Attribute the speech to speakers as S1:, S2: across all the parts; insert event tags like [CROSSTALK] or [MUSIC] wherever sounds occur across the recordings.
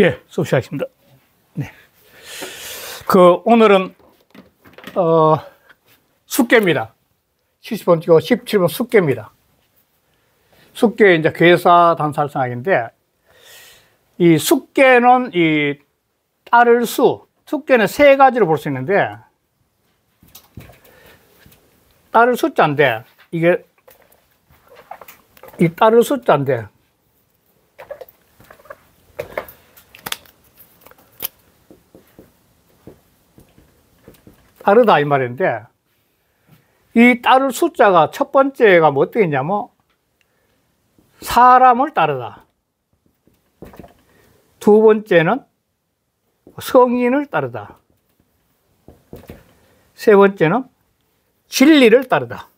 S1: 예, 수업 시작입니다. 네. 그, 오늘은, 어, 숙계입니다. 70번 찍고 17번 숙계입니다. 숙계, 이제 괴사 단살상학인데, 이 숙계는 이 따를 수, 숙계는 세 가지로 볼 수 있는데, 따를 숫자인데, 이게, 이 따를 숫자인데, 따르다 이 말인데 이 따를 숫자가 첫 번째가 뭐 어떻게 있냐면 사람을 따르다 두 번째는 성인을 따르다 세 번째는 진리를 따르다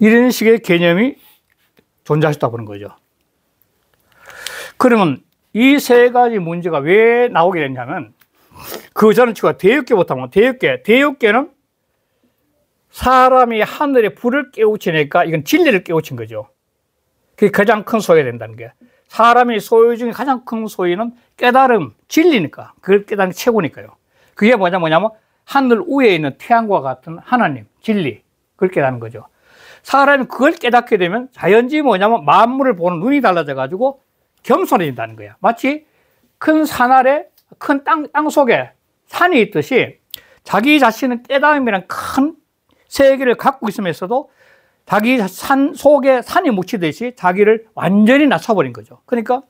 S1: 이런 식의 개념이 존재하셨다 보는 거죠. 그러면 이세 가지 문제가 왜 나오게 됐냐면 그 전치가 에 대역계 못하면 대역계 대역계는 사람이 하늘에 불을 깨우치니까 이건 진리를 깨우친 거죠. 그게 가장 큰 소유가 된다는 게. 사람이 소유 중에 가장 큰 소유는 깨달음, 진리니까. 그걸 깨달는 최고니까요. 그게 뭐냐, 뭐냐면 하늘 위에 있는 태양과 같은 하나님, 진리. 그걸 깨닫는 거죠. 사람이 그걸 깨닫게 되면 자연지 뭐냐면 만물을 보는 눈이 달라져 가지고 겸손해진다는 거야. 마치 큰 산 아래, 큰 땅, 땅 속에 산이 있듯이 자기 자신은 깨달음이란 큰 세계를 갖고 있으면서도 자기 산 속에 산이 묻히듯이 자기를 완전히 낮춰버린 거죠. 그러니까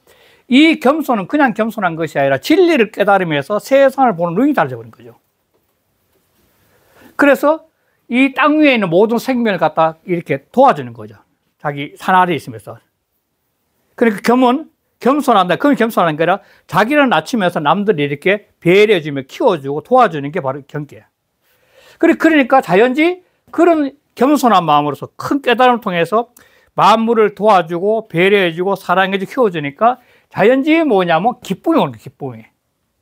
S1: 이 겸손은 그냥 겸손한 것이 아니라 진리를 깨달으면서 세상을 보는 눈이 달라져버린 거죠. 그래서 이 땅 위에 있는 모든 생명을 갖다 이렇게 도와주는 거죠. 자기 산 아래에 있으면서. 그러니까 겸은 겸손한다. 그건 겸손한 게라 자기를 낮추면서 남들 이렇게 배려해주며 키워주고 도와주는 게 바로 경계야. 그래, 그러니까 자연지 그런 겸손한 마음으로서 큰 깨달음을 통해서 만물을 도와주고 배려해주고 사랑해주고 키워주니까 자연지 뭐냐면 기쁨이 오는 거야, 기쁨이.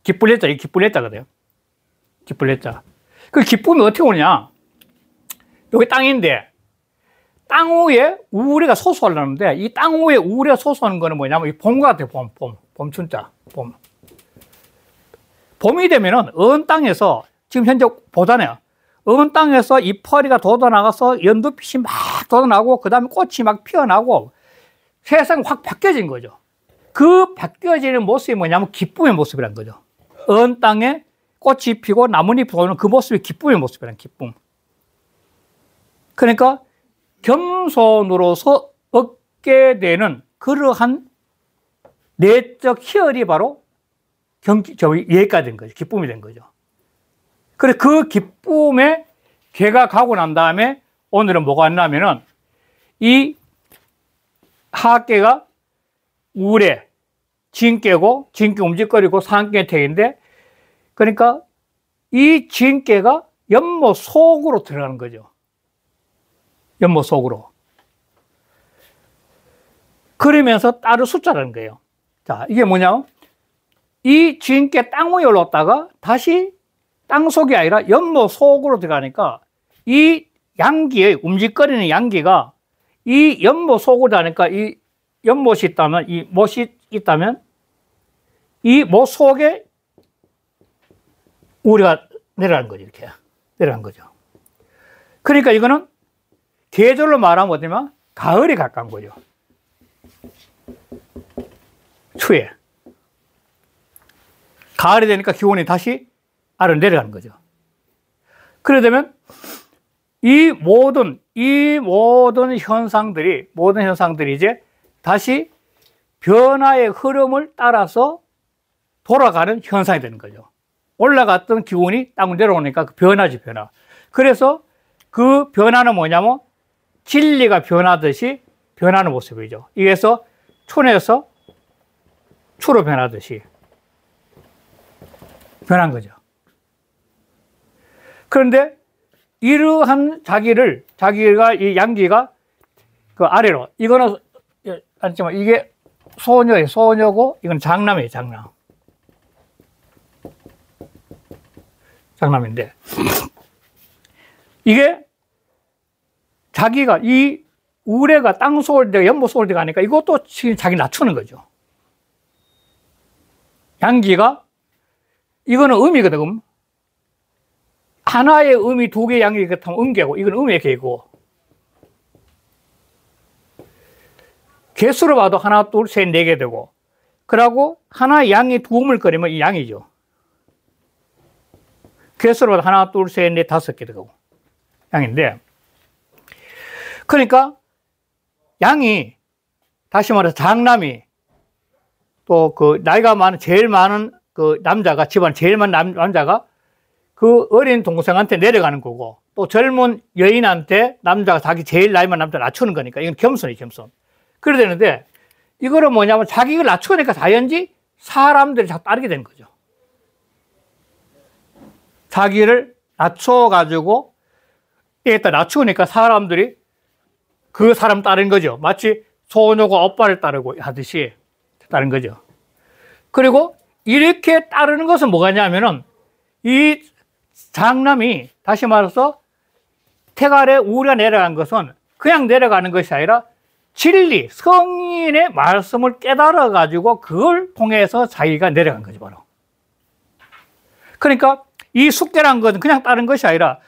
S1: 기쁨 했자, 기쁨 했자 그래요. 기쁨 했자. 그 기쁨이 어떻게 오냐? 여기 땅인데 땅위에 우울이가 소수하려는데 이 땅위에 우울이가 소수하는 거는 뭐냐면 이봄 같아요. 봄, 봄, 봄춘자, 봄. 봄이 되면은 어은 땅에서 지금 현재 보잖아요 어은 땅에서 이파리가 돋아나가서 연두빛이 막 돋아나고 그다음에 꽃이 막 피어나고 세상 이확 바뀌어진 거죠. 그 바뀌어지는 모습이 뭐냐면 기쁨의 모습이란 거죠. 어은 땅에 꽃이 피고 나뭇잎이 오는 그 모습이 기쁨의 모습이란 기쁨. 그러니까 겸손으로서 얻게 되는 그러한 내적 희열이 바로 경, 예가 된 거죠. 기쁨이 된 거죠. 그래서 그 기쁨에 걔가 가고 난 다음에 오늘은 뭐가 왔냐면은 이 하계가 우레, 진깨고, 진깨 움직거리고 상깨태인데 그러니까 이 진깨가 연못 속으로 들어가는 거죠. 연못 속으로. 그러면서 따로 숫자라는 거예요. 자, 이게 뭐냐? 이 주인께 땅 위에 올랐다가 다시 땅 속이 아니라 연못 속으로 들어가니까 이 양기의 움직거리는 양기가 이 연못 속으로 가니까 이 연못이 있다면 이 못이 있다면 이 못 속에 우리가 내려간 거죠 이렇게 내려간 거죠. 그러니까 이거는 계절로 말하면 어디만 가을이 가까운 거죠. 추에. 가을이 되니까 기온이 다시 아래로 내려가는 거죠. 그래 되면 이 모든 이 모든 현상들이 모든 현상들이 이제 다시 변화의 흐름을 따라서 돌아가는 현상이 되는 거죠. 올라갔던 기온이 땅으로 내려오니까 그 변화지 변화. 그래서 그 변화는 뭐냐면 진리가 변하듯이 변하는 모습이죠. 이래서 촌에서 추로 변하듯이 변한 거죠. 그런데 이러한 자기를 자기가 이 양기가 그 아래로 이거는 예, 아니지만 이게 소녀의 소녀고 이건 장남이에요 장남 장남인데 이게 자기가 이 우레가 땅 소울대가 연못 소울대가 아니까 이것도 지금 자기 낮추는 거죠. 양기가 이거는 음이거든. 음. 하나의 음이 두 개의 양이 같으면 음계고 이건 음의 계고 개수로 봐도 하나, 둘, 셋, 네 개 되고 그러고 하나 양이 두 음을 끓이면 이 양이죠. 개수로 봐도 하나, 둘, 셋, 넷, 다섯 개 되고 양인데 그러니까 양이 다시 말해서 장남이 또 그 나이가 많은 제일 많은 그 남자가 집안 제일 많은 남, 자가그 어린 동생한테 내려가는 거고 또 젊은 여인한테 남자가 자기 제일 나이 많은 남자 낮추는 거니까 이건 겸손이 겸손. 그래야 되는데 이거는 뭐냐면 자기가 낮추니까 자연지 사람들이 다 따르게 되는 거죠. 자기를 낮춰가지고 일단 낮추니까 사람들이 그 사람 따른 거죠. 마치 소녀가 오빠를 따르고 하듯이 따른 거죠. 그리고 이렇게 따르는 것은 뭐가냐면은 이 장남이 다시 말해서 태갈에 우려 내려간 것은 그냥 내려가는 것이 아니라 진리, 성인의 말씀을 깨달아 가지고 그걸 통해서 자기가 내려간 거지 바로. 그러니까 이 숙제란 것은 그냥 따른 것이 아니라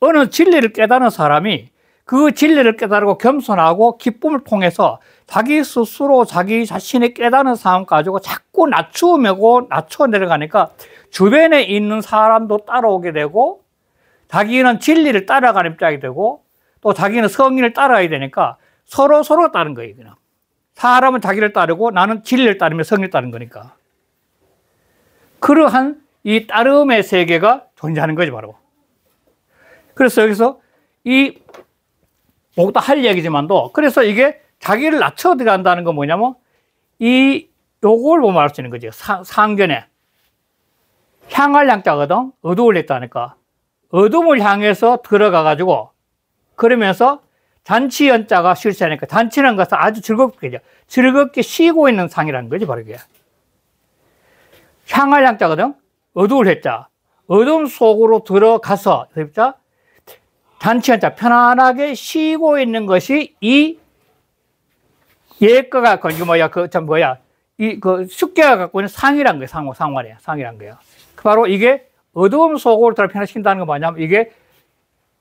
S1: 어느 진리를 깨달은 사람이 그 진리를 깨달고 겸손하고 기쁨을 통해서 자기 스스로 자기 자신의 깨달은 상황 가지고 자꾸 낮추어매고 낮춰 내려가니까 주변에 있는 사람도 따라오게 되고 자기는 진리를 따라가는 입장이 되고 또 자기는 성인을 따라야 되니까 서로 서로 따른 거예요. 그냥. 사람은 자기를 따르고 나는 진리를 따르며 성인을 따른 거니까. 그러한 이 따름의 세계가 존재하는 거지 바로. 그래서 여기서 이 뭐다 할 얘기지만도 그래서 이게 자기를 낮춰 들어간다는 건 뭐냐면 이 요걸 보면 알 수 있는 거지 상견에 향할 양자거든 어두울 했다니까 어둠을 향해서 들어가 가지고 그러면서 잔치 연자가 실시하니까 잔치라는 것은 아주 즐겁게 즐겁게 쉬고 있는 상이라는 거지 바로 이게 향할 양자거든 어두울 했자 어둠 속으로 들어가서 그 e 자 잔치한자 편안하게 쉬고 있는 것이 이 예거가 그 뭐야 그 참 뭐야 이 그 숙제가 갖고 있는 상이란 거예요 상호 상환이야 상이란 거예요 그 바로 이게 어두움 속으로 들어 편화시킨다는 건 뭐냐면 이게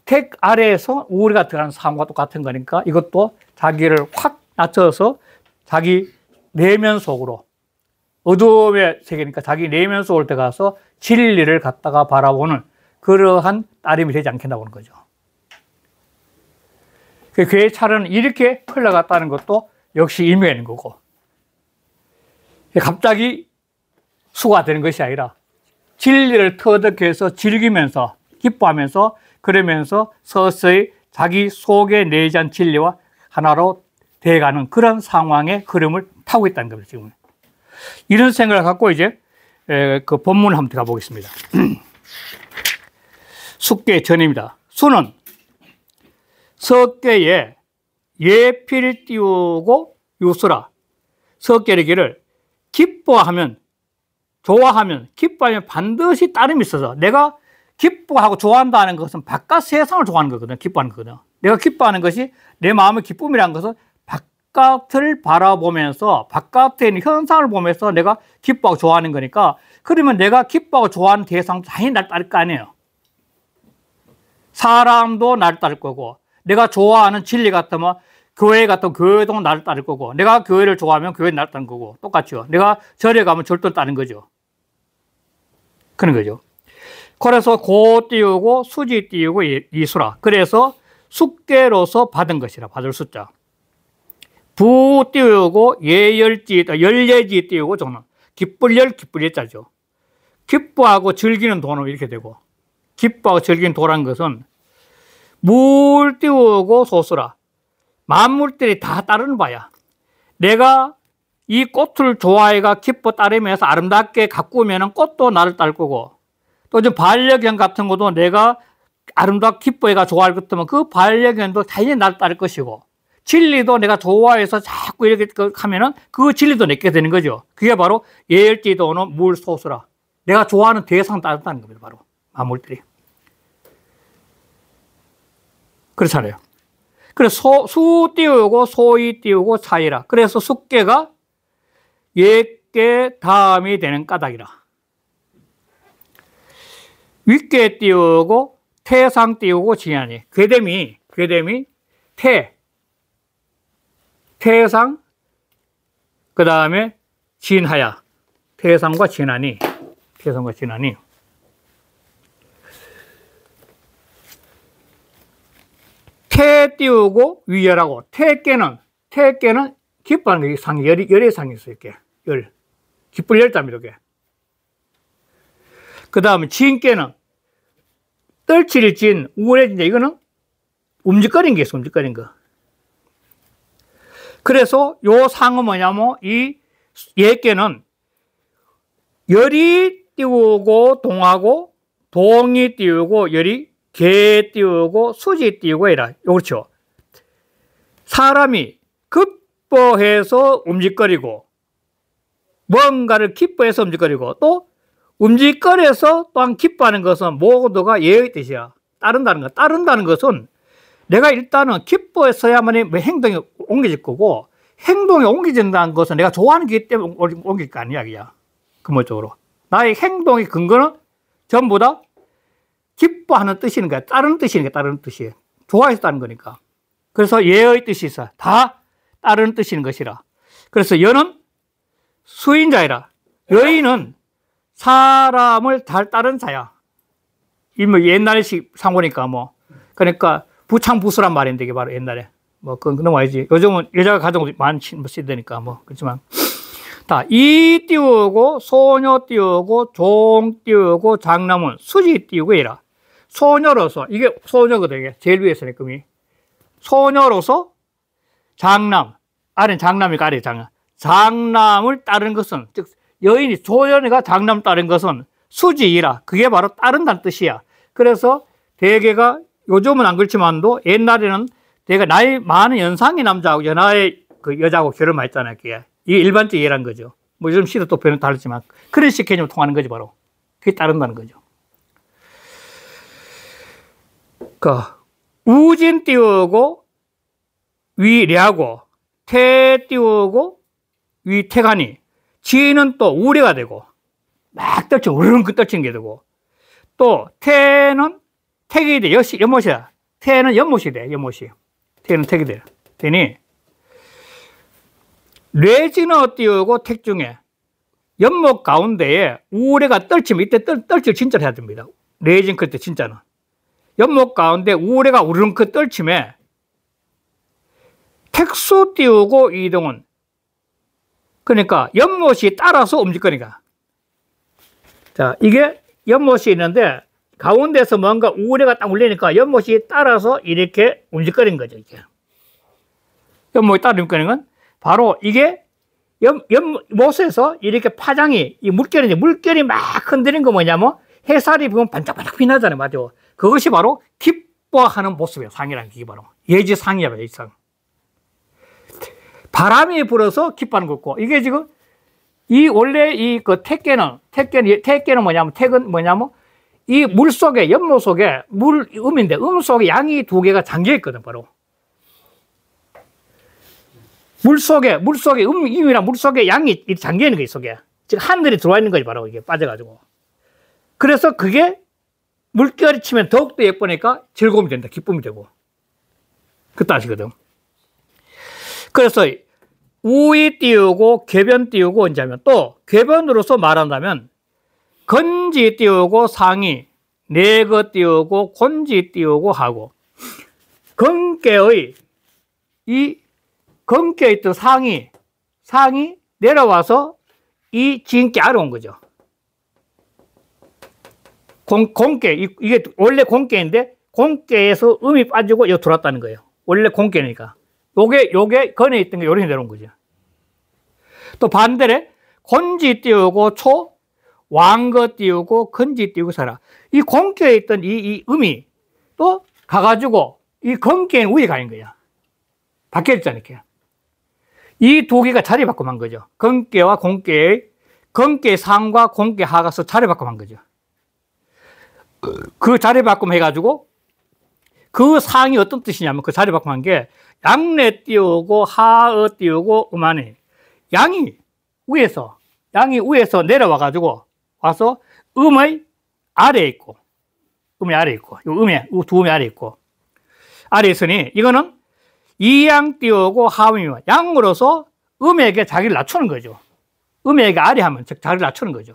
S1: 택 아래에서 우리가 들어가는 상과 똑같은 거니까 이것도 자기를 확 낮춰서 자기 내면 속으로 어두움의 세계니까 자기 내면 속으로 들어가서 진리를 갖다가 바라보는 그러한 따름이 되지 않겠나보는 거죠. 그의 차는 이렇게 흘러갔다는 것도 역시 의미하는 거고. 갑자기 수가 되는 것이 아니라 진리를 터득해서 즐기면서 기뻐하면서 그러면서 서서히 자기 속에 내재한 진리와 하나로 돼가는 그런 상황의 흐름을 타고 있다는 겁니다, 지금. 이런 생각을 갖고 이제 그 본문을 한번 들어가 보겠습니다. [CLEARS THROAT] 숙계 전입니다. 수는 석계에 예필 띄우고 유수라 석계리기를 기뻐하면 좋아하면 기뻐하면 반드시 따름이 있어서 내가 기뻐하고 좋아한다는 것은 바깥 세상을 좋아하는 거거든요 기뻐하는 거거든요 내가 기뻐하는 것이 내 마음의 기쁨이라는 것은 바깥을 바라보면서 바깥에 있는 현상을 보면서 내가 기뻐하고 좋아하는 거니까 그러면 내가 기뻐하고 좋아하는 대상도 당연히 날 따를 거 아니에요 사람도 날 따를 거고 내가 좋아하는 진리 같으면 뭐 교회 같은 교회도 나를 따를 거고 내가 교회를 좋아하면 교회 나를 따는 거고 똑같죠. 내가 절에 가면 절도 따는 거죠. 그런 거죠. 그래서 고 띄우고 수지 띄우고 이수라. 예, 그래서 숙계로서 받은 것이라 받을 숫자. 부 띄우고 예열지 열예지 띄우고 저는 기쁠열 기쁠예자죠. 기뻐하고 즐기는 돈은 이렇게 되고 기뻐하고 즐기는 도란 것은 물 띄우고 솟으라. 만물들이 다 따르는 바야. 내가 이 꽃을 좋아해가 기뻐 따르면서 아름답게 가꾸면 꽃도 나를 딸 거고 또 좀 반려견 같은 것도 내가 아름답 기뻐해가 좋아할 것 같으면 그 반려견도 당연히 나를 따를 것이고 진리도 내가 좋아해서 자꾸 이렇게 그 하면은 그 진리도 내게 되는 거죠. 그게 바로 예열지도는 물소수라. 내가 좋아하는 대상 따른다는 겁니다. 바로 만물들이. 그렇잖아요. 그래서 수 띄우고 소이 띄우고 차이라. 그래서 숙개가 옛개 다음이 되는 까닭이라. 윗개 띄우고 태상 띄우고 지하니. 괴됨이, 괴됨이 태, 태상, 그 다음에 진하야. 태상과 진하니. 태상과 진하니. 태 띄우고 위열하고 태 깨는 태 깨는 기뻐하는 게상 열이 열의 상이 있어 이렇게 열 기쁠 열담 이렇게 그 다음에 지인 는떨칠진 우월해진다 이거는 움직거린 게 있어 움직거린 거 그래서 요 상은 뭐냐면 이 예께는 열이 띄우고 동하고 동이 띄우고 열이 개 띄우고 수지 띄우고 해라. 그렇죠. 사람이 기뻐해서 움직거리고 뭔가를 기뻐해서 움직거리고 또 움직거려서 또 한 기뻐하는 것은 모두가 예의 뜻이야. 따른다는 것. 따른다는 것은 내가 일단은 기뻐해서야만이 뭐 행동이 옮겨질 거고 행동이 옮겨진다는 것은 내가 좋아하는 게 때문에 옮길 거 아니야, 그냥. 근본적으로. 나의 행동의 근거는 전부 다 기뻐하는 뜻이는 거야. 따르는 뜻이니까 따르는 뜻이. 좋아했다는 거니까. 그래서 예의 뜻이 있어. 다 따르는 뜻인 것이라. 그래서 여는 수인자이라. 여인은 사람을 잘 따른 자야. 이 뭐 옛날식 상호니까 뭐. 그러니까 부창부수란 말인데 이게 바로 옛날에. 뭐 그건 넘말이지 요즘은 여자가 가정도 많이 쓰니까 뭐, 뭐 그렇지만. 다, 이 띄우고, 소녀 띄우고, 종 띄우고, 장남은 수지 띄우고 이라. 소녀로서 이게 소녀거든요. 제일 위에 있으니까 금이 소녀로서 장남 아래 장남이니까 아래 장남 장남을 따른 것은 즉 여인이 소년이가 장남 따른 것은 수지이라 그게 바로 따른다는 뜻이야. 그래서 대개가 요즘은 안 그렇지만도 옛날에는 내가 나이 많은 연상의 남자하고 연하의 그 여자하고 결혼 을 했잖아요. 그게. 이게 일반적 이해란 거죠. 뭐 요즘 시도 또 변은 다르지만 그런 식 개념 을 통하는 거지 바로. 그게 따른다는 거죠. 그 우진 띄우고 위례하고 태 띄우고 위태가니 지는 또 우례가 되고 막 떨쳐 우르릉 그 떨친 게 되고 또 태는 태기 돼 역시 연못이야 태는 연못이 돼 연못이 태는 태기 돼 되니 뇌진어 띄우고 택 중에 연못 가운데에 우레가 떨치면 이때 떨, 떨칠 진짜로 해야 됩니다. 뇌진 그때 진짜는 연못 가운데 우레가 우렁크 그 떨침에 택수 띄우고 이동은 그러니까 연못이 따라서 움직 거니까 자 이게 연못이 있는데 가운데서 뭔가 우레가 딱 울리니까 연못이 따라서 이렇게 움직거린 거죠 이게 연못이 따라 움직거리는 건 바로 이게 연, 연못에서 이렇게 파장이 이물결인 물결이 막 흔드는 거 뭐냐면 해살이 보면 반짝반짝 빛나잖아요 맞죠 그것이 바로 기뻐하는 모습이에요. 상이라게 바로. 예지상이야, 예지상. 바람이 불어서 기뻐하는 거고, 이게 지금 이 원래 이그 택계는, 택계는, 택는 뭐냐면, 택은 뭐냐면, 이물 속에, 염로 속에 물, 음인데, 음 속에 양이 두 개가 잠겨있거든, 바로. 물 속에, 물 속에, 음, 임이랑 물 속에 양이 잠겨있는 거예 속에. 즉, 하늘이 들어와 있는 거지, 바로 이게 빠져가지고. 그래서 그게 물결이 치면 더욱더 예쁘니까 즐거움이 된다. 기쁨이 되고. 그따시거든. 그래서 우이 띄우고 궤변 띄우고 언제면또 궤변으로서 말한다면 건지 띄우고 상이 내거 띄우고 곤지 띄우고 하고 건께의 이 건께 있던 상이 상이 내려와서 이지인 아래 온 거죠. 공, 공개, 이게 원래 공개인데 공개에서 음이 빠지고 여기 들어왔다는 거예요. 원래 공개니까. 요게, 요게 건에 있던 게 요렇게 내려온 거죠. 또 반대래, 건지 띄우고 초, 왕거 띄우고 건지 띄우고 살아. 이 공개에 있던 이, 이 음이 또 가가지고 이 건개는 위에 가는 거야. 바뀌어 있잖아요. 이 두 개가 자리 바꿈한 거죠. 건개와 공개의 건개 상과 공개 하가서 자리 바꿈한 거죠. 그 자리 바꿈 해가지고 그 상이 어떤 뜻이냐면 그 자리 바꿈 한 게 양내 띄우고 하어 띄우고 음안에 양이 위에서 양이 위에서 내려와 가지고 와서 음의 아래에 있고 음의 아래에 있고 음의 두 음의 아래에 있고 아래에 있으니 이거는 이양 띄우고 하음이면 양으로서 음에게 자기를 낮추는 거죠. 음에게 아래하면 즉 자기를 낮추는 거죠.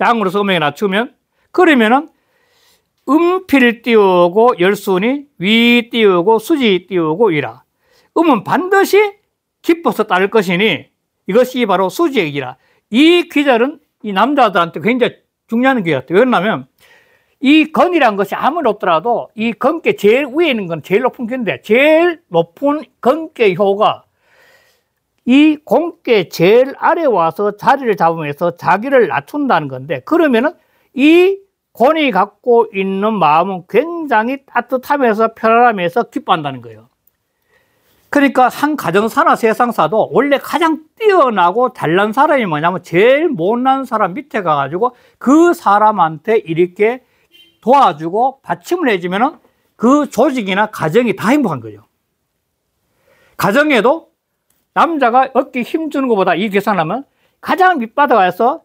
S1: 양으로서 음에게 낮추면 그러면은 음필 띄우고 열순이 위 띄우고 수지 띄우고 이라. 음은 반드시 기뻐서 따를 것이니 이것이 바로 수지 얘기라. 이 귀절은 이 남자들한테 굉장히 중요한 귀였대요. 왜냐하면 이 건이란 것이 아무리 없더라도 이 건께 제일 위에 있는 건 제일 높은 건데 제일 높은 건께 효가 이 공께 제일 아래 와서 자리를 잡으면서 자기를 낮춘다는 건데 그러면은 이권위 갖고 있는 마음은 굉장히 따뜻하면서 편안하면서 기뻐한다는 거예요. 그러니까 한 가정사나 세상사도 원래 가장 뛰어나고 잘난 사람이 뭐냐면 제일 못난 사람 밑에 가가지고 그 사람한테 이렇게 도와주고 받침을 해주면 그 조직이나 가정이 다 행복한 거죠. 가정에도 남자가 얻기 힘주는 것보다 이 계산하면 가장 밑바닥에서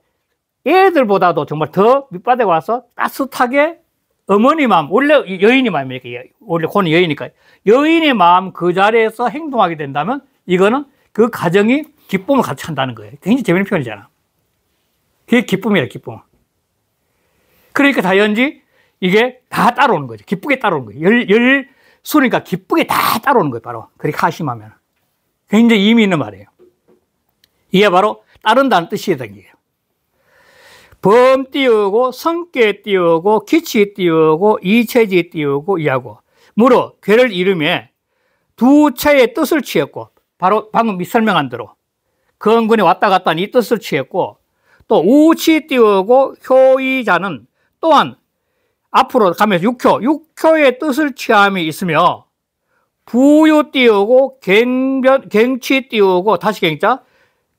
S1: 애들보다도 정말 더 밑바닥에 와서 따뜻하게 어머니 마음, 원래 여인이 마음이니까, 원래 코 여인이니까, 여인의 마음 그 자리에서 행동하게 된다면 이거는 그 가정이 기쁨을 같이 한다는 거예요. 굉장히 재밌는 표현이잖아. 그게 기쁨이야, 기쁨. 그러니까 자연지 이게 다 따라오는 거죠. 기쁘게 따라오는 거예요. 열, 열, 수니까 기쁘게 다 따라오는 거예요, 바로. 그렇게 하심하면. 굉장히 의미 있는 말이에요. 이게 바로 따른다는 뜻이 되 거예요. 범 띄우고 성께 띄우고 기치 띄우고 이체지 띄우고 이하고 무로 괴를 이름에 두 차의 뜻을 취했고 바로 방금 설명한 대로 근근에 왔다 갔다 하는 이 뜻을 취했고 또 우치 띄우고 효의자는 또한 앞으로 가면서 육효, 육효의 뜻을 취함이 있으며 부유 띄우고 갱변, 갱치 띄우고 다시 갱자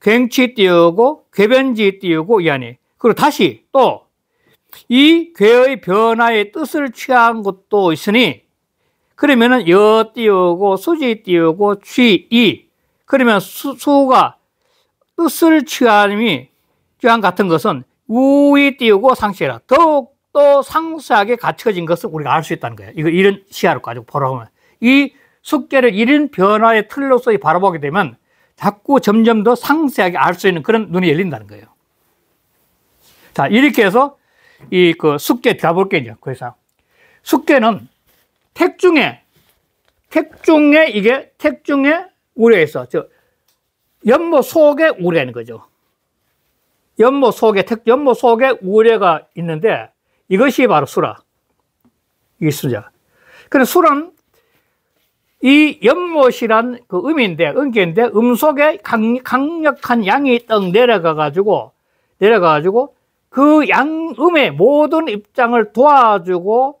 S1: 갱치 띄우고 괴변지 띄우고 이하니 그리고 다시 또 이 괴의 변화의 뜻을 취한 것도 있으니 그러면은 여 띄우고 수지 띄우고 취이 그러면 수, 수가 뜻을 취함이 취한 같은 것은 우이 띄우고 상시라 더욱 또 상세하게 갖춰진 것을 우리가 알 수 있다는 거예요. 이거 이런 시야로 가지고 보라면 이 숙제를 이런 변화의 틀로서 바라보게 되면 자꾸 점점 더 상세하게 알 수 있는 그런 눈이 열린다는 거예요. 자, 이렇게 해서 이 그 숙제 가볼게요. 그래서 숙제는 택 중에 택 중에 이게 택 중에 우려에 있어. 연모 속에 우려는 거죠. 연모 속에 택 연모 속에 우려가 있는데 이것이 바로 수라. 이 수자. 그래서 수란 이 연못이란 그 음인데, 음계인데, 음속에 강, 력한 양이 떡 내려가가지고, 내려가가지고, 그 양음의 모든 입장을 도와주고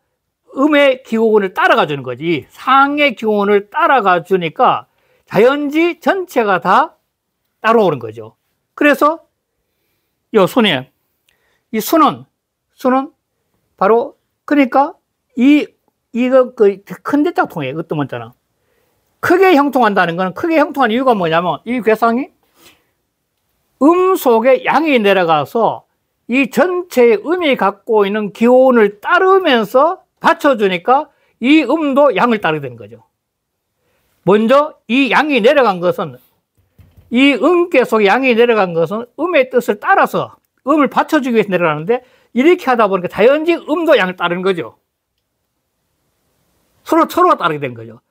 S1: 음의 기호운을 따라가 주는 거지. 상의 기호운을 따라가 주니까 자연지 전체가 다 따라오는 거죠. 그래서 요손이에이 순은, 순은 바로, 그러니까 이, 이거 그 큰 대짝 통해, 그것도 뭐잖아. 크게 형통한다는 거는 크게 형통한 이유가 뭐냐면 이 괴상이 음 속에 양이 내려가서 이 전체 의 음이 갖고 있는 기온을 따르면서 받쳐주니까 이 음도 양을 따르게 된 거죠. 먼저 이 양이 내려간 것은 이 음계 속 양이 내려간 것은 음의 뜻을 따라서 음을 받쳐주기 위해서 내려가는데 이렇게 하다 보니까 자연히 음도 양을 따르는 거죠. 서로 서로가 따르게 된 거죠.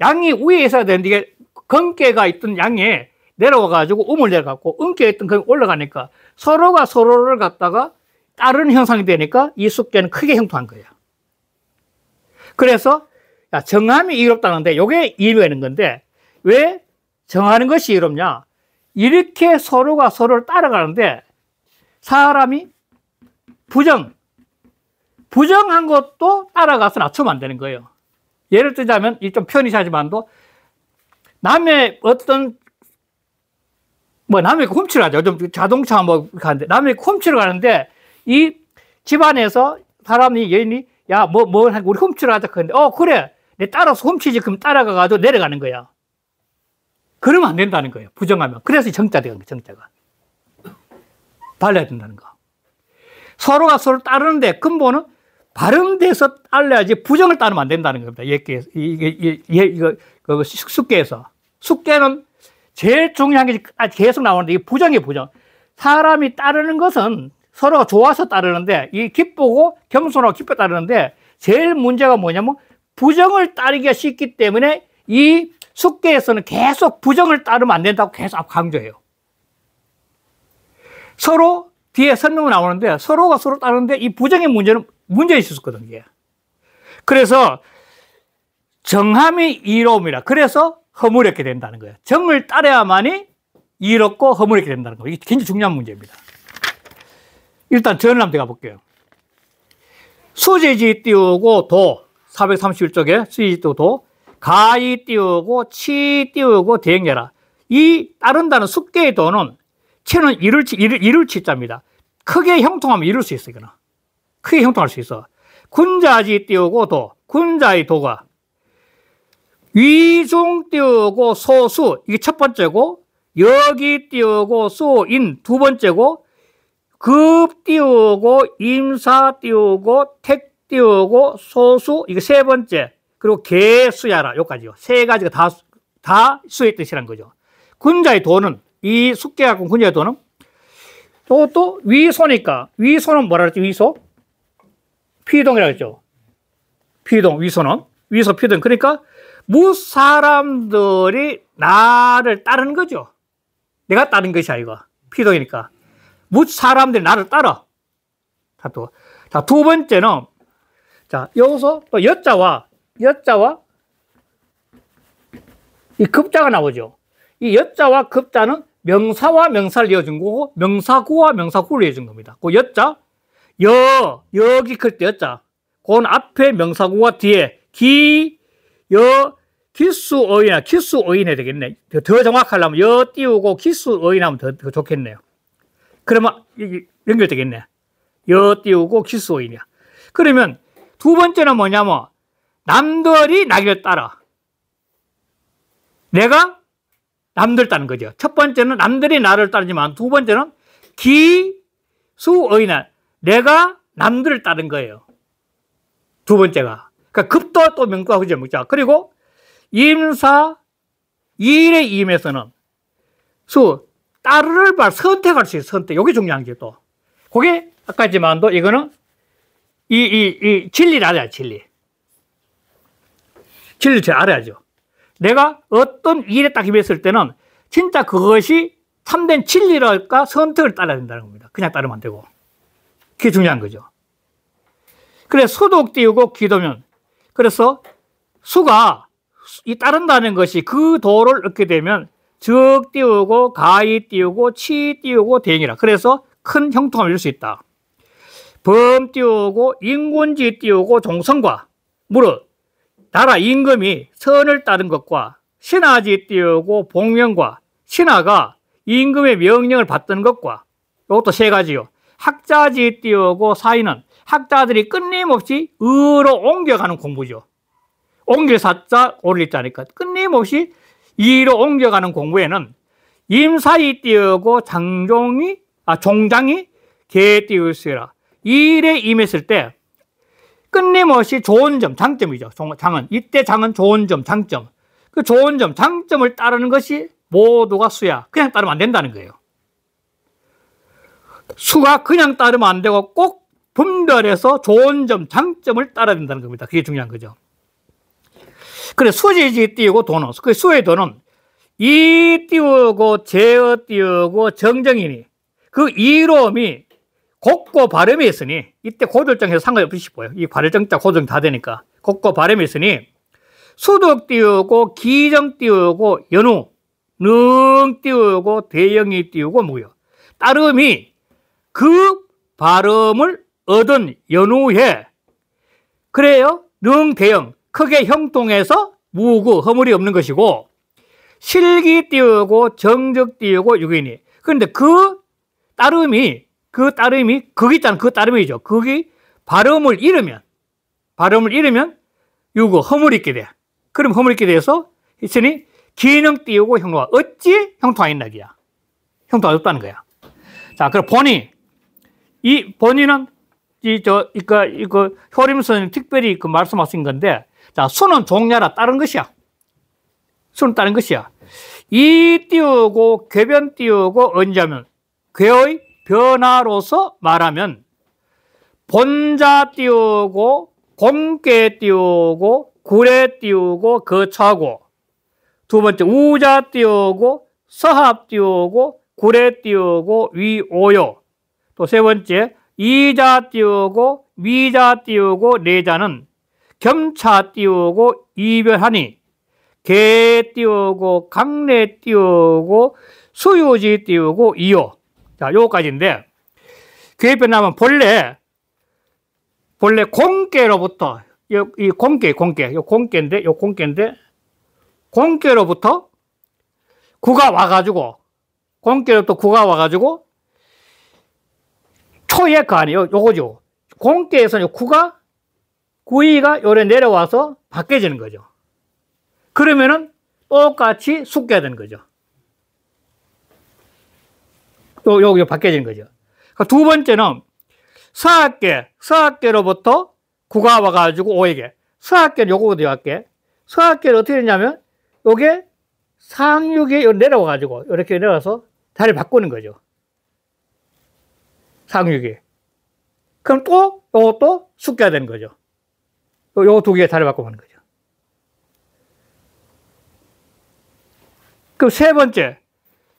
S1: 양이 위에 있어야 되는데 이게 건계가 있던 양에 내려와가지고 음을 내려갔고 은폐있던 거기 올라가니까 서로가 서로를 갖다가 다른 형상이 되니까 이 숙제는 크게 형통한 거야. 그래서 야, 정함이 이롭다는데 요게 이외어는 건데 왜 정하는 것이 이롭냐? 이렇게 서로가 서로를 따라가는데 사람이 부정, 부정한 것도 따라가서 낮추면 안 되는 거예요. 예를 들자면 이 좀편의시지만도 남의 어떤 뭐 남의 거 훔치러 가죠. 요 자동차 뭐 가는데 남의 거 훔치러 가는데 이 집안에서 사람이 여인이 야 뭐뭐 뭐, 뭐 우리 훔치러 가자 그런데 어 그래 내 따라서 훔치지 그럼 따라가 가지고 내려가는 거야. 그러면 안 된다는 거예요. 부정하면 그래서 정자 되는 거 정자가 발라야 된다는 거. 서로가 서로 따르는데 근본은 바른 데서 알려야지 부정을 따르면 안 된다는 겁니다. 이게 예, 이게 예, 예, 이거 게이 그, 숙계에서 숙계는 제일 중요한 게 계속 나오는데 이 부정이 부정. 사람이 따르는 것은 서로가 좋아서 따르는데 이 기쁘고 겸손하고 기뻐 따르는데 제일 문제가 뭐냐면 부정을 따르기가 쉽기 때문에 이숙계에서는 계속 부정을 따르면 안 된다고 계속 강조해요. 서로 뒤에 설명이 나오는데 서로가 서로 따르는데 이 부정의 문제는 문제 있었거든요. 그래서 정함이 이로움이라. 그래서 허물게 된다는 거예요. 정을 따라야만이 이롭고 허물게 된다는 거예요. 이게 굉장히 중요한 문제입니다. 일단 전을 한번 가볼게요. 수지지 띄우고 도 431쪽에 수지지 띄우고 도 가이 띄우고 치 띄우고 대행해라. 이 따른다는 숙계의 도는 치는 이룰 치, 이룰, 이룰 치자입니다. 크게 형통하면 이룰 수 있어, 이 크게 형통할 수 있어. 군자지 띄우고 도, 군자의 도가 위중 띄우고 소수 이게 첫 번째고 여기 띄우고 소인두 번째고 급 띄우고 임사 띄우고 택 띄우고 소수 이게 세 번째 그리고 개수야라 요까지요 세 가지가 다 다 수의 뜻이란 거죠 군자의 도는 이숙제하고 군자의 도는 저것도 위소니까 위소는 뭐라 그랬죠 위소 피동이라고 했죠 피동 위소는 위소 피동 그러니까 무 사람들이 나를 따르는 거죠. 내가 따른 것이 아니고 피동이니까. 무 사람들이 나를 따라. 자, 또. 자, 두 번째는 자, 여기서 또 여자와 여자와 이 급자가 나오죠. 이 여자와 급자는 명사와 명사를 이어준 거고 명사구와 명사구를 이어준 겁니다. 그 여자 여 여기 클 때 여자. 그건 앞에 명사구와 뒤에 기여 기수 어인 기수 어인해 야 되겠네. 더, 더 정확하려면 여 띄우고 기수 어인하면 더, 더 좋겠네요. 그러면 여기 연결되겠네. 여 띄우고 기수 어인이야. 그러면 두 번째는 뭐냐면 남들이 나를 따라 내가 남들 따는 거죠. 첫 번째는 남들이 나를 따르지만 두 번째는 기수어인 내가 남들을 따른 거예요. 두 번째가 그러니까 급도 또 명과 후제 목자. 그리고 임사 2일의 임에서는 수 따르를 말 선택할 수 있어. 선택. 이게 중요한 게 또. 그게 아까지만도 이거는 이, 이, 이 진리를 알아야 진리. 진리를 잘 알아야죠. 내가 어떤 일에 딱 임했을 때는 진짜 그것이 참된 진리랄까 선택을 따라야 된다는 겁니다. 그냥 따르면 안 되고. 그게 중요한 거죠. 그래, 소독 띄우고 기도면 그래서 수가 이 따른다는 것이 그 도를 얻게 되면 적 띄우고 가이 띄우고 치 띄우고 대행이라. 그래서 큰 형통함을 줄수 있다. 범 띄우고 인군지 띄우고 종성과 무릇 나라 임금이 선을 따른 것과 신하지 띄우고 복명과 신하가 임금의 명령을 받던 것과 이것도 세 가지요. 학자지 띄우고 사인은 학자들이 끊임없이 으로 옮겨가는 공부죠. 옮겨사자 올리자니까 끊임없이 이로 옮겨가는 공부에는 임사이 띄우고 장종이 아 종장이 개 띄우시라 일에 임했을 때 끊임없이 좋은 점 장점이죠. 장은 이때 장은 좋은 점 장점 그 좋은 점 장점을 따르는 것이 모두가 수야 그냥 따르면 안 된다는 거예요. 수가 그냥 따르면 안 되고 꼭 분별해서 좋은 점, 장점을 따라야 된다는 겁니다. 그게 중요한 거죠. 그래, 수지지 띄우고 도는. 그 수의 도는 이 띄우고 제어 띄우고 정정이니 그 이로움이 곡고 발음이 있으니 이때 고절정에서 상관없이 싶어요. 이발정자 고정 다 되니까 곡고 발음이 있으니 수독 띄우고 기정 띄우고 연우 능 띄우고 대영이 띄우고 뭐요. 따름이 그 발음을 얻은 연우회 그래요 능대형 크게 형통해서 무구 허물이 없는 것이고 실기 띄우고 정적 띄우고 유기니 그런데 그 따름이 그 따름이 그게 있잖아 그 따름이죠 그게 발음을 잃으면 발음을 잃으면 유구 허물이 있게 돼 그럼 허물이 있게 돼서 있으니 기능 띄우고 형통 어찌 형통화 있나기야 형통화 없다는 거야 자 그럼 보니 이 본인은 이저 이거 그, 이거 그 효림 선생 특별히 그 말씀하신 건데 자 수는 종려라 다른 것이야. 수는 다른 것이야. 이 띄우고 괴변 띄우고 언자면 괴의 변화로서 말하면 본자 띄우고 공개 띄우고 구례 띄우고 거차고 두 번째 우자 띄우고 서합 띄우고 구례 띄우고 위오요 또세 번째 이자 띄우고 미자 띄우고 내자는 겸차 띄우고 이별하니 개 띄우고 강래 띄우고 수유지 띄우고 이요 자 요까지인데 괴변하면 본래 본래 공개로부터 요, 이 공개 공개 요 공개인데 요 공개인데 공개로부터 구가 와가지고 공개로부터 구가 와가지고 초예가 아니에요. 요거죠. 공대에서는 구가 구이가 요래 내려와서 바뀌어지는 거죠. 그러면은 똑같이 숙게 되는 거죠. 요, 요, 요 바뀌어지는 거죠. 두 번째는 서학계, 서학계로부터 구가 와가지고 오에게. 서학계는 요거 어디 갈게. 서학계는 어떻게 되냐면 요게 상육에 내려와가지고 이렇게 내려와서 다리를 바꾸는 거죠. 상육이. 그럼 또, 요것도 숙제가 되는 거죠. 요 두 개의 자 바꿔보는 거죠. 그 세 번째.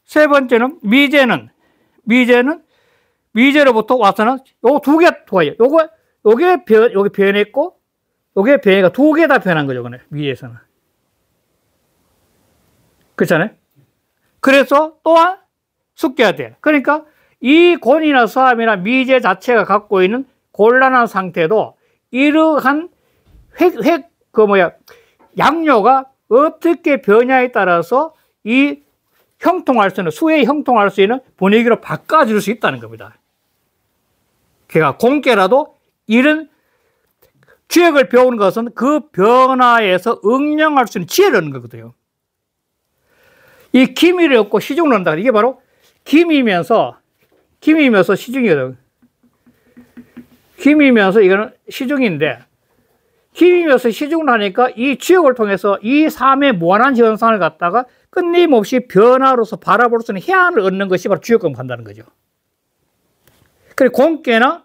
S1: 세 번째는 미제는, 미제는 미제로부터 와서는 요두개 도와요. 요거, 요게 변, 요게 변했고, 요게 변해가 두 개 다 변한 거죠. 그네. 미제에서는. 그렇잖아요? 그래서 또한 숙제가 돼. 그러니까 이 권위나 수함이나 미제 자체가 갖고 있는 곤란한 상태도 이러한 획, 획, 그 뭐야, 양료가 어떻게 변화에 따라서 이 형통할 수 있는, 수에 형통할 수 있는 분위기로 바꿔줄 수 있다는 겁니다. 그러니까 공개라도 이런 주역을 배우는 것은 그 변화에서 응용할 수 있는 지혜라는 거거든요. 이 기미를 얻고 시중을 한다. 이게 바로 기미면서 김이면서 시중이거든. 힘이면서 이거는 시중인데 힘이면서 시중을 하니까 이 지역을 통해서 이 삶의 무한한 현상을 갖다가 끊임없이 변화로서 바라볼 수 있는 해안을 얻는 것이 바로 주역금 간다는 거죠. 그리고 공계나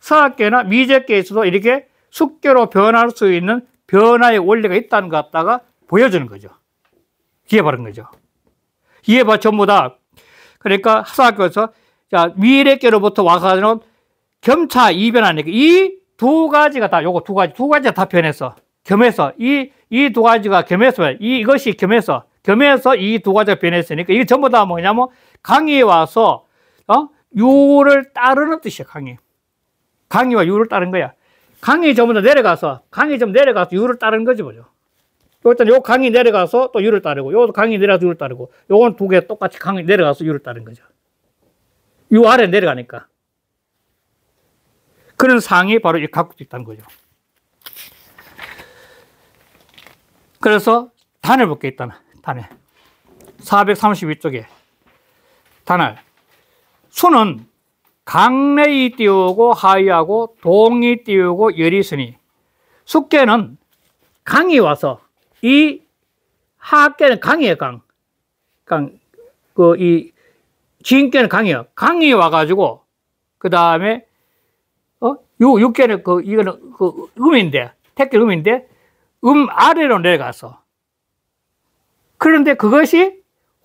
S1: 사학계나 미적계에서도 이렇게 숙계로 변할 수 있는 변화의 원리가 있다는 것 갖다가 보여주는 거죠. 이해 바른 거죠. 이해 바 전부 다 그러니까 사학교에서 그 그러니까 미래께로부터 와서는 겸차 이변하니까 이 두 가지가 다 요거 두 가지 두 가지가 다 변해서 겸해서 이 이 두 가지가 겸해서 이 이것이 겸해서 겸해서 이 두 가지가 변했으니까 이게 전부 다 뭐냐면 강의 와서 어 유를 따르는 뜻이야 강의 강의와 유를 따른 거야 강의 전부 다 내려가서 강의 좀 내려가서 유를 따르는 거지 뭐죠 일단 요 강의 내려가서 또 유를 따르고 요 강의 내려가서 유를 따르고 요건 두 개 똑같이 강의 내려가서 유를 따르는 거죠 요 아래 내려가니까. 그런 상이 바로 이 각국도 있다는 거죠. 그래서 단을 볼게 있다. 단에. 432쪽에. 단을. 수는 강내이 띄우고 하위하고 동이 띄우고 열이으니 숙계는 강이 와서 이 하계는 강이에요, 강. 강, 그, 이 지인께는 강이요. 강이 와가지고, 그 다음에, 어? 요, 육개는 그, 이거는 그 음인데, 택길 음인데, 음 아래로 내려갔어. 그런데 그것이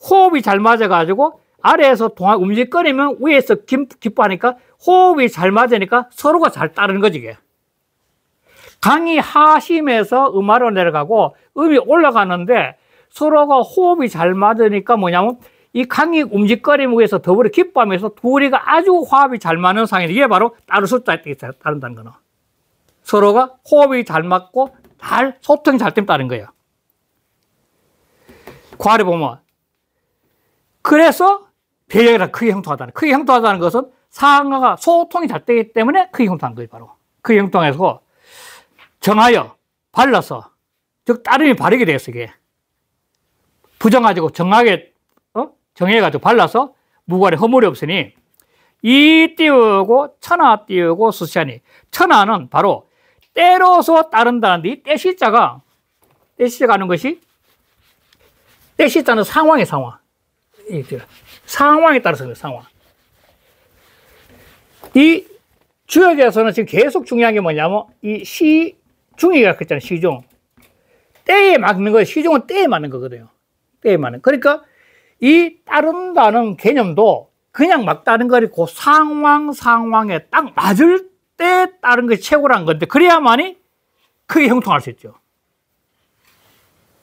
S1: 호흡이 잘 맞아가지고, 아래에서 동안 움직거리면 위에서 기, 뻐하니까 호흡이 잘 맞으니까 서로가 잘 따르는 거지, 이게. 강이 하심에서 음아로 내려가고 음이 올라가는데 서로가 호흡이 잘 맞으니까 뭐냐면 이 강익 움직거림에서 더불어 기뻐하면서 둘이가 아주 화합이 잘 맞는 상황인 이게 바로 따로 숫자에 따른다는 거는 서로가 호흡이 잘 맞고 잘소통잘 되면 따른 거예요. 과를 보면 그래서 배역이 크게 형통하다는 크게 형통하다는 것은 상황과 소통이 잘 되기 때문에 크게 형통한 거예요 바로 크게 형통해서 정하여 발라서 즉 따름이 바르게 돼서 이게 부정하지고 정하게 정해가지고 발라서 무관에 허물이 없으니 이 띄우고 천하 띄우고 수시하니 천하는 바로 때로서 따른다는데 이 때시자가 때시자가 하는 것이 때시자는 상황의 상황 그 상황에 따라서 상황 이 주역에서는 지금 계속 중요한 게 뭐냐면 이 시중이가 그랬잖아요 시중 때에 맞는 거예요 시중은 때에 맞는 거거든요 때에 맞는 그러니까 이 따른다는 개념도 그냥 막 따른 거리고 상황 상황에 딱 맞을 때 따른 것이 최고라는 건데 그래야만이 크게 형통할 수 있죠.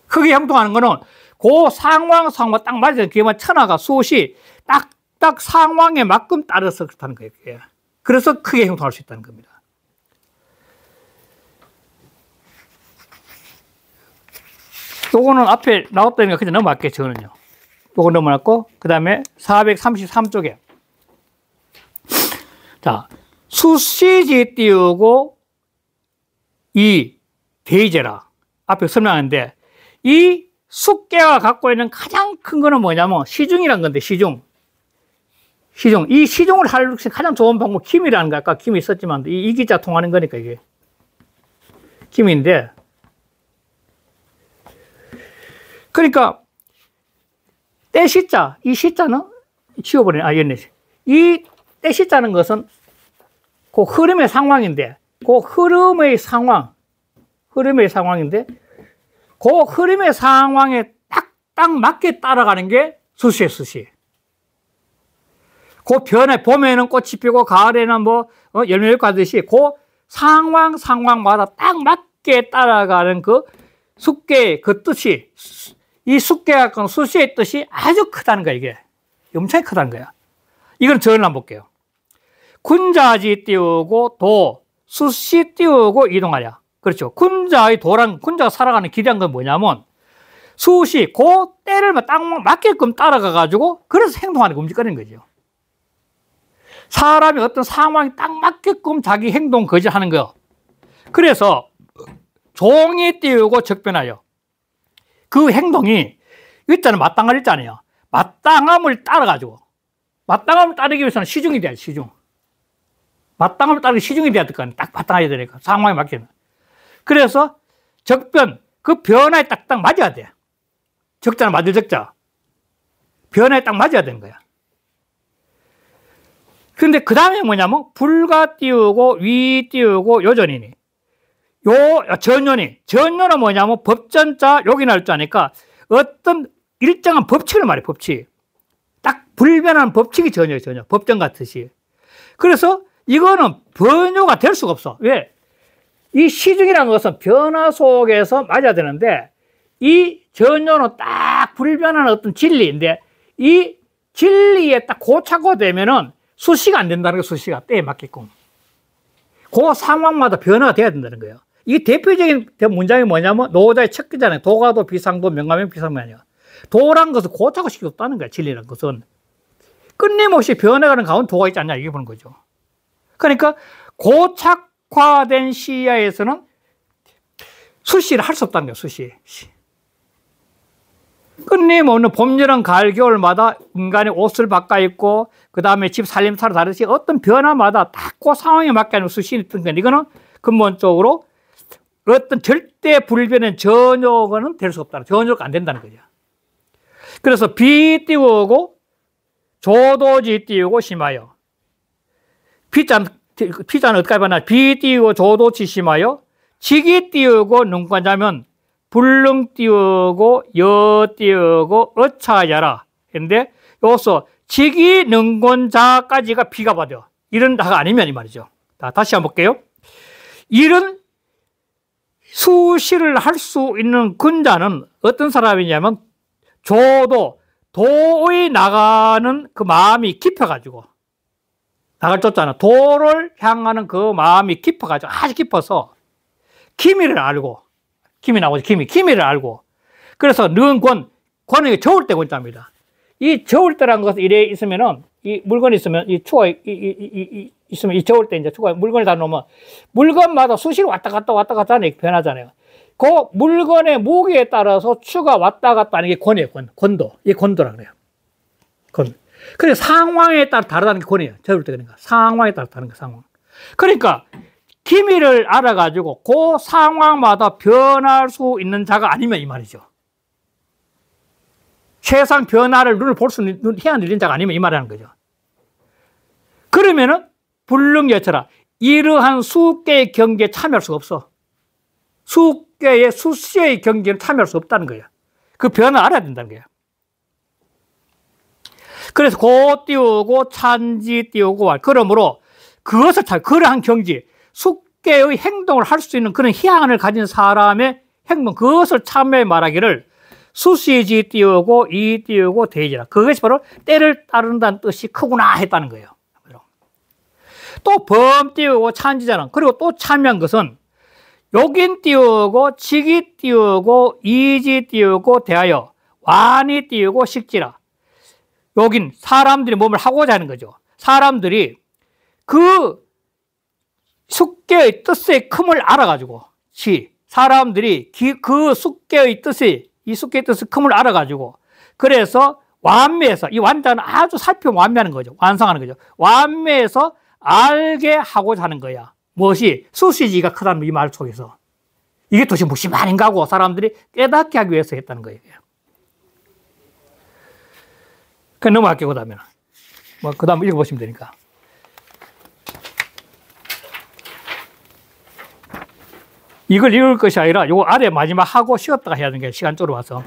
S1: 크게 형통하는 거는 그 상황 상황 딱 맞아야 만 천하가 수시 딱딱 상황에 맞끔 따라서 그렇다는 거예요. 그래서 크게 형통할 수 있다는 겁니다. 요거는 앞에 나왔다니까 그냥 넘어갈게요, 저는요. 요거 넘어놨고 그 다음에 433쪽에 자 수시지 띄우고 이 대이제라 앞에 설명하는데 이숙개와 갖고 있는 가장 큰 거는 뭐냐면 시중이란 건데 시중 시중 이 시중을 하려면 가장 좋은 방법 김이라는 거 아까 김이 있었지만 이, 이 기자 통하는 거니까 이게 김인데 그러니까 때 시자, 이 시자는 지워버리는, 아, 옛날 이때 시자는 것은 그 흐름의 상황인데, 그 흐름의 상황, 흐름의 상황인데, 그 흐름의 상황에 딱, 딱 맞게 따라가는 게수시예 수시. 그 변에, 봄에는 꽃이 피고, 가을에는 뭐, 어, 열매 가듯이, 그 상황, 상황마다 딱 맞게 따라가는 그 숙계, 그 뜻이 이 숙계학은 수시의 뜻이 아주 크다는 거야, 이게. 엄청 크다는 거야. 이건 전을 한번 볼게요. 군자지 띄우고 도, 수시 띄우고 이동하랴. 그렇죠. 군자의 도랑, 군자가 살아가는 길이란 건 뭐냐면 수시, 고, 때를 딱 맞게끔 따라가가지고 그래서 행동하는 거 움직이는 거죠. 사람이 어떤 상황이 딱 맞게끔 자기 행동 거절하는 거. 그래서 종이 띄우고 적변하여. 그 행동이 일단은 마땅할 일자아요 마땅함을 따라가지고 마땅함을 따르기 위해서는 시중이 돼야 시중. 마땅함을 따르기 시중이 돼야 될 거 아딱 마땅해야 되니까. 상황에 맞게는. 그래서 적변, 그 변화에 딱딱 맞아야 돼. 적자는 맞을 적자. 변화에 딱 맞아야 되는 거야. 근데 그 다음에 뭐냐면, 불가 띄우고, 위 띄우고, 요전이니. 요 전연이 전연은 뭐냐면 법전자 요기날 자니까 어떤 일정한 법칙을 말해 법칙 딱 불변한 법칙이 전혀 전혀 법전 같듯이 그래서 이거는 변요가될 수가 없어 왜? 이 시중이라는 것은 변화 속에서 맞아야 되는데 이전효은딱 불변한 어떤 진리인데 이 진리에 딱 고착화되면은 수시가 안 된다는 거 수시가 때에 맞게끔 그 상황마다 변화가 돼야 된다는 거예요 이 대표적인 문장이 뭐냐면 노자의 척기잖아요. 도가도 비상도 명감형 비상면이야. 도란 것은 고착 시켰다는 거야. 진리란 것은. 끊임없이 변해가는 가운데 도가 있지 않냐. 이게 보는 거죠. 그러니까 고착화된 시야에서는 수시를 할 수 없다는 거야. 수시. 끊임없는 봄여름 가을 겨울마다 인간의 옷을 바꿔 입고 그 다음에 집 살림살이 다르지 어떤 변화마다 딱그 상황에 맞게 하는 수시는 뜬 거야. 이거는 근본적으로 어떤 절대 불변의 전역은 될 수 없다. 전역 안 된다는 거죠. 그래서 비 띄우고 조도지 띄우고 심하여 피잔 피자는 어떻게 하나비 띄우고 조도지 심하여 지기 띄우고 능관자면 불능 띄우고 여 띄우고 어차야라 근데 여기서 지기 능권자까지가 비가 받아 이런 다가 아니면 이 말이죠. 다시 한 번 볼게요. 이런 수시를 할 수 있는 근자는 어떤 사람이냐면 조도 도의 나가는 그 마음이 깊어가지고 나갈 쫓잖아 도를 향하는 그 마음이 깊어가지고 아주 깊어서 기미를 알고 기미 나오지 기미 기미를 알고 그래서 능권권위가 저울 때 권자입니다. 이 저울 때라는 것은 이래 있으면은 이 물건이 있으면 이 추워 이, 이, 이, 이, 이 있으면 이저올때 이제 추가 물건을 다놓으면 물건마다 수시로 왔다 갔다 왔다 갔다 하는 게 변하잖아요. 그 물건의 무게에 따라서 추가 왔다 갔다 하는 게 권이에요. 권. 권도. 이게 권도라 그래요. 권. 그래 상황에 따라 다르다는 게 권이에요. 저울 때 그러니까 상황에 따라 다른 거 상황. 그러니까 기밀을 알아가지고 그 상황마다 변할 수 있는 자가 아니면 이 말이죠. 세상 변화를 눈을 볼 수 있는, 헤아리는 자가 아니면 이 말이라는 거죠. 그러면은 불능여처라. 이러한 수계의 경기에 참여할 수가 없어. 수억 의 수시의 경기는 참여할 수 없다는 거야. 그 변을 알아야 된다는 거야. 그래서 고 띄우고 찬지 띄우고 할. 그러므로 그것을 잘 그러한 경지, 숙계의 행동을 할 수 있는 그런 희망을 가진 사람의 행동, 그것을 참여 말하기를 수시지 띄우고 이 띄우고 대지라. 그것이 바로 때를 따른다는 뜻이 크구나 했다는 거예요. 또범 띄우고 찬지잖아. 그리고 또 참여한 것은 욕인 띄우고 직기 띄우고 이지 띄우고 대하여 완이 띄우고 식지라. 욕인 사람들이 몸을 하고자 하는 거죠. 사람들이 그 숙개의 뜻의 큼을 알아가지고 지 사람들이 그 숙개의 뜻의이 숙개의 뜻의 큼을 알아가지고 그래서 완매에서 이 완자는 아주 살펴 완매하는 거죠. 완성하는 거죠. 완매에서 알게 하고자 하는 거야. 무엇이? 소시지가 크다는 이 말 속에서. 이게 도대체 무엇 말인가 하고 사람들이 깨닫게 하기 위해서 했다는 거예요. 그 넘어갈게요, 그 다음에는. 뭐, 그 다음 읽어보시면 되니까. 이걸 읽을 것이 아니라 요 아래 마지막 하고 쉬었다가 해야 되는 게 시간 쪼로 와서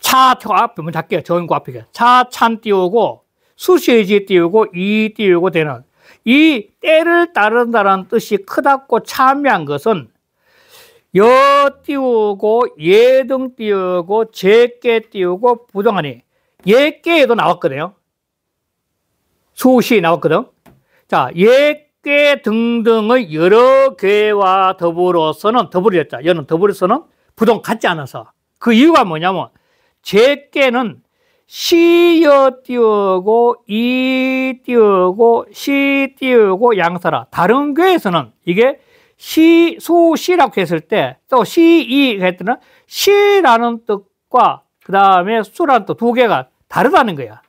S1: 차 앞에 문 닫게요. 저은구 앞에 차찬 띄우고 수시에지 띄우고 이 e 띄우고 되는 이 때를 따른다는 뜻이 크다고 참여한 것은 여 띄우고 예 등 띄우고 제께 띄우고 부정하니 예께에도 나왔거든요. 수시 나왔거든. 자, 예께 등등의 여러 개와 더불어서는 더불이었다 여는 더불어서는 부동 같지 않아서 그 이유가 뭐냐면 제께는 시여 띄우고 이 띄우고 시 띄우고 양사라 다른 교에서는 이게 시, 수, 시라고 했을 때 또 시, 이 했더니 시라는 뜻과 그 다음에 수라는 뜻두 개가 다르다는 거야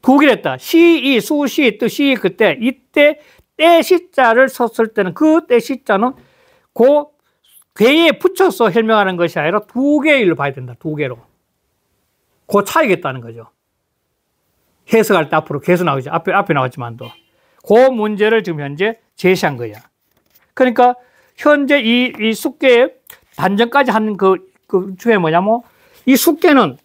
S1: 두 개랬다 시, 이, 수, 시, 뜻이 그때 이때 때 시자를 썼을 때는 그때 시자는 고 괴에 붙여서 설명하는 것이 아니라 두 개일로 봐야 된다 두 개로 그 차이겠다는 거죠. 해석할 때 앞으로 계속 나오죠. 앞에, 앞에 나왔지만도. 그 문제를 지금 현재 제시한 거야. 그러니까 현재 이, 이 숙계의 단정까지 하 그, 그 주에 뭐냐면 이 숙계는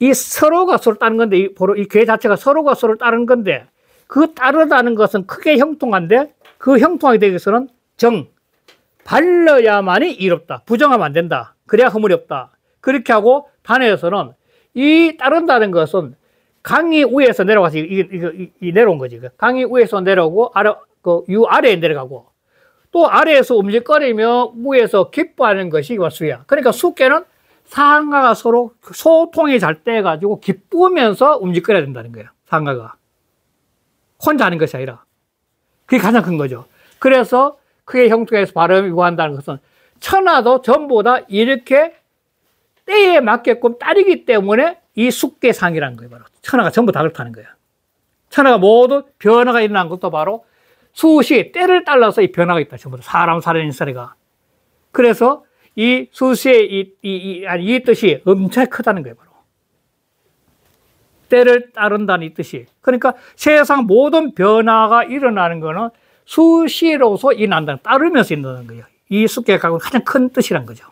S1: 이 서로가 서로 따른 건데, 이, 바로 이괴 자체가 서로가 서로 따른 건데, 그 따르다는 것은 크게 형통한데, 그 형통하게 되기 위해서는 정, 발라야만이 이롭다. 부정하면 안 된다. 그래야 허물이 없다. 그렇게 하고 단에서는 이 따른다는 것은 강이 위에서 내려가서 이, 이, 이, 이 내려온 거지. 그 강이 위에서 내려오고 아래 그유 아래에 내려가고 또 아래에서 움직거리며 위에서 기뻐하는 것이 수야. 그러니까 수께는 상가가 서로 소통이 잘 돼 가지고 기쁘면서 움직거려야 된다는 거예 상가가 혼자 하는 것이 아니라 그게 가장 큰 거죠. 그래서 크게 형통에서 발음이 구한다는 것은 천하도 전부 다 이렇게 때에 맞게끔 따르기 때문에 이 숙계상이라는 거예요. 바로 천하가 전부 다 그렇다는 거예요. 천하가 모두 변화가 일어난 것도 바로 수시 때를 따라서 이 변화가 있다. 전부 다 사람 사는 인사리가. 그래서 이 수시의 이, 이, 이, 아니, 이 뜻이 엄청 크다는 거예요. 바로. 때를 따른다는 이 뜻이. 그러니까 세상 모든 변화가 일어나는 거는 수시로서 일어난다는, 따르면서 일어나는 거예요. 이 숙계가 가장 큰 뜻이란 거죠.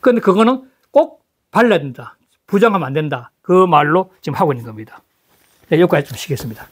S1: 근데 그거는 꼭 발라야 된다. 부정하면 안 된다. 그 말로 지금 하고 있는 겁니다. 네, 여기까지 좀 쉬겠습니다.